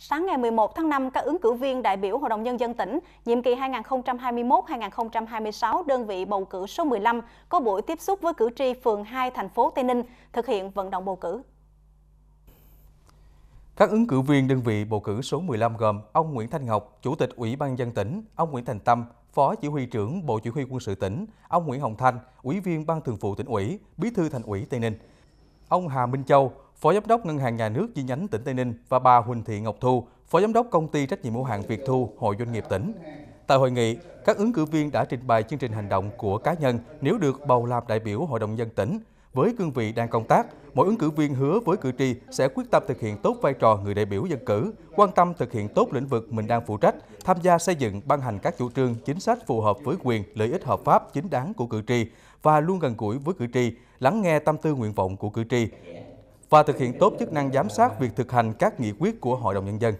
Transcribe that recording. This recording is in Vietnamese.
Sáng ngày 11 tháng 5, các ứng cử viên đại biểu Hội đồng Nhân dân tỉnh, nhiệm kỳ 2021-2026 đơn vị bầu cử số 15 có buổi tiếp xúc với cử tri phường 2 thành phố Tây Ninh thực hiện vận động bầu cử. Các ứng cử viên đơn vị bầu cử số 15 gồm ông Nguyễn Thanh Ngọc, Chủ tịch Ủy ban dân tỉnh, ông Nguyễn Thành Tâm, Phó Chỉ huy trưởng Bộ Chỉ huy quân sự tỉnh, ông Nguyễn Hồng Thanh, Ủy viên Ban Thường vụ tỉnh ủy, Bí thư Thành ủy Tây Ninh, ông Hà Minh Châu, Phó Giám đốc Ngân hàng Nhà nước chi nhánh tỉnh Tây Ninh và bà Huỳnh Thị Ngọc Thu, Phó Giám đốc Công ty trách nhiệm hữu hạn Việt Thu, Hội Doanh nghiệp tỉnh. Tại hội nghị, các ứng cử viên đã trình bày chương trình hành động của cá nhân nếu được bầu làm đại biểu Hội đồng dân tỉnh. Với cương vị đang công tác, mỗi ứng cử viên hứa với cử tri sẽ quyết tâm thực hiện tốt vai trò người đại biểu dân cử, quan tâm thực hiện tốt lĩnh vực mình đang phụ trách, tham gia xây dựng, ban hành các chủ trương, chính sách phù hợp với quyền, lợi ích hợp pháp chính đáng của cử tri và luôn gần gũi với cử tri, lắng nghe tâm tư nguyện vọng của cử tri, và thực hiện tốt chức năng giám sát việc thực hành các nghị quyết của Hội đồng Nhân dân.